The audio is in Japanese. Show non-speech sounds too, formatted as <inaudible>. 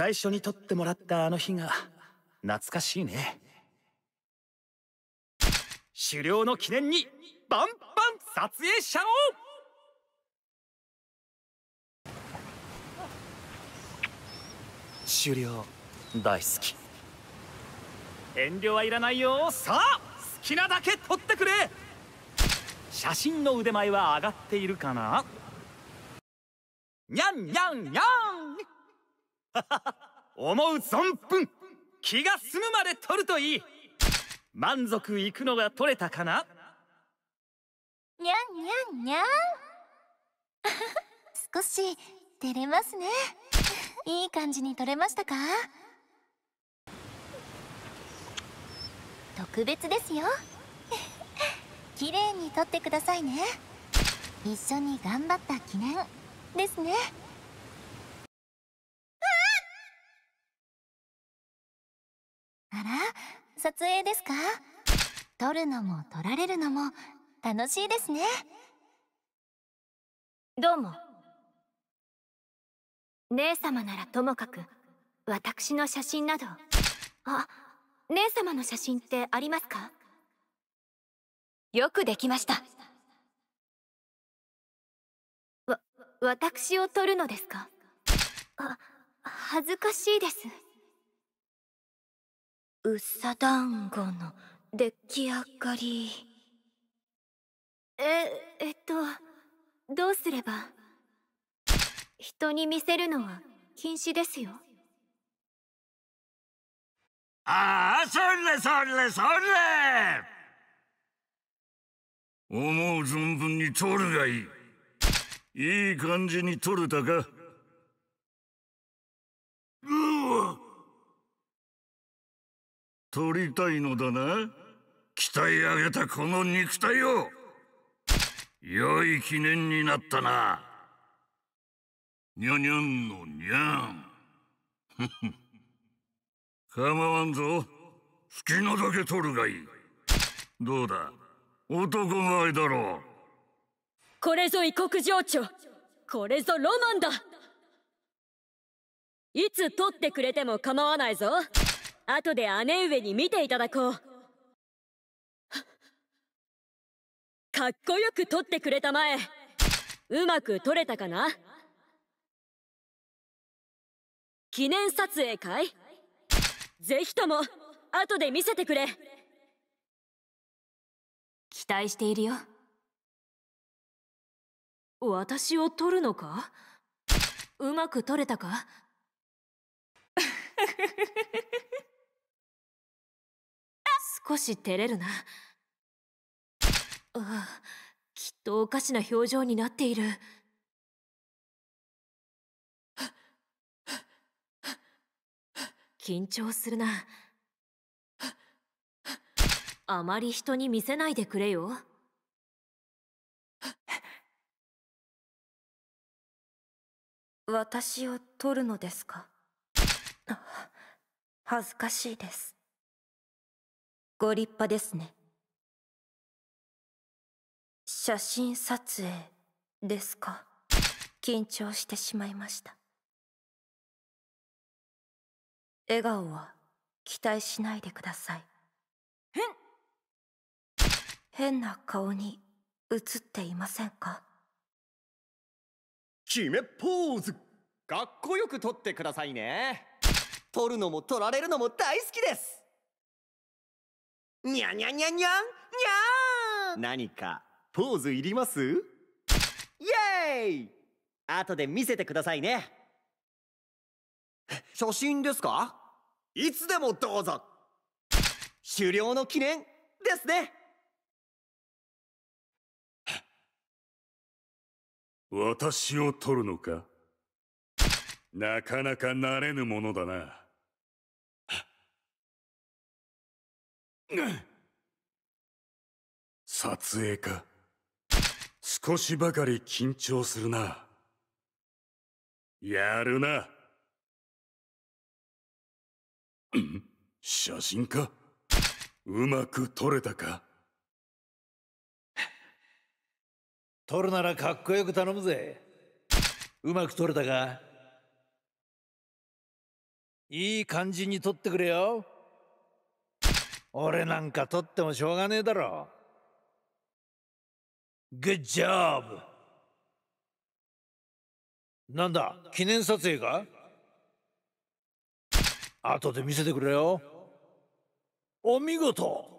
最初に撮ってもらったあの日が懐かしいね狩猟の記念にバンバン撮影者をゃお大好き遠慮はいらないよさあ好きなだけ撮ってくれ写真の腕前は上がっているかなにゃんにゃんにゃん思う存分気が済むまで取るといい満足いくのが取れたかなにゃんにゃんにゃん少し照れますねいい感じに取れましたか特別ですよ <laughs> 綺麗に取ってくださいね一緒に頑張った記念ですねあら撮影ですか撮るのも撮られるのも楽しいですねどうも姉様ならともかく私の写真などあ姉様の写真ってありますかよくできましたわ私を撮るのですかあ恥ずかしいですうさんごの出来上がりええっとどうすれば人に見せるのは禁止ですよああそれそれそれ思う存分に取るがいいいい感じに取れたか取りたいのだな鍛え上げたこの肉体を良い記念になったなにゃにゃんのにゃん構わんぞ好きなだけ取るがいいどうだ男前だろうこれぞ異国情緒これぞロマンだいつ取ってくれても構わないぞ後で姉上に見ていただこう。かっこよく撮ってくれたまえ。うまく撮れたかな記念撮影かいぜひとも、後で見せてくれ。期待しているよ。私を撮るのかうまく撮れたか少し照れるなああきっとおかしな表情になっている緊張するなあまり人に見せないでくれよ私を取るのですか恥ずかしいですご立派ですね写真撮影ですか緊張してしまいました笑顔は期待しないでください変な顔に映っていませんか決めポーズかっこよく撮ってくださいね撮るのも撮られるのも大好きですにゃにゃにゃにゃんにゃー何かポーズいりますイエーイ後で見せてくださいね写真ですかいつでもどうぞ狩猟の記念ですね私を取るのかなかなかなれぬものだな。撮影か少しばかり緊張するなやるな <coughs> 写真かうまく撮れたか撮るならかっこよく頼むぜうまく撮れたかいい感じに撮ってくれよ俺なんか撮ってもしょうがねえだろ Good job! なんだ記念撮影か後で見せてくれよお見事